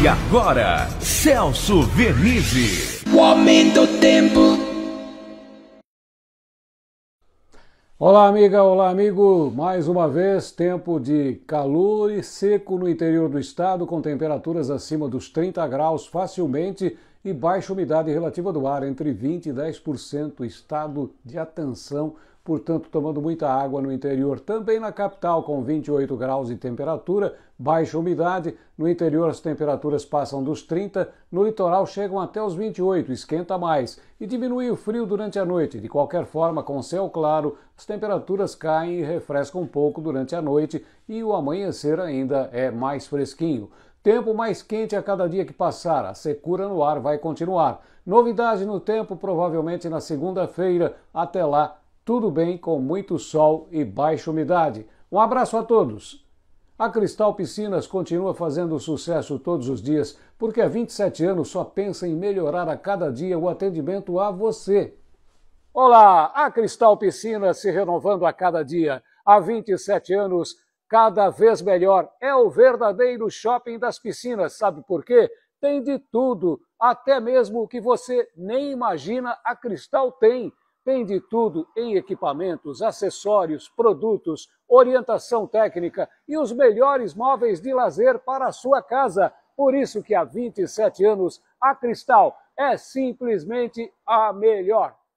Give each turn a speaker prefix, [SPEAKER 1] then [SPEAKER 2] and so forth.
[SPEAKER 1] E agora, Celso Vernizzi. O aumento do tempo. Olá, amiga, olá, amigo. Mais uma vez, tempo de calor e seco no interior do estado, com temperaturas acima dos 30 graus facilmente e baixa umidade relativa do ar, entre 20% e 10%, estado de atenção, portanto, tomando muita água no interior. Também na capital, com 28 graus de temperatura, baixa umidade, no interior as temperaturas passam dos 30, no litoral chegam até os 28, esquenta mais, e diminui o frio durante a noite. De qualquer forma, com céu claro, as temperaturas caem e refrescam um pouco durante a noite, e o amanhecer ainda é mais fresquinho. Tempo mais quente a cada dia que passar, a secura no ar vai continuar. Novidade no tempo provavelmente na segunda-feira. Até lá, tudo bem com muito sol e baixa umidade. Um abraço a todos! A Cristal Piscinas continua fazendo sucesso todos os dias, porque há 27 anos só pensa em melhorar a cada dia o atendimento a você. Olá, a Cristal Piscinas se renovando a cada dia. Há 27 anos cada vez melhor. É o verdadeiro shopping das piscinas, sabe por quê? Tem de tudo, até mesmo o que você nem imagina a Cristal tem. Tem de tudo em equipamentos, acessórios, produtos, orientação técnica e os melhores móveis de lazer para a sua casa. Por isso que há 27 anos a Cristal é simplesmente a melhor.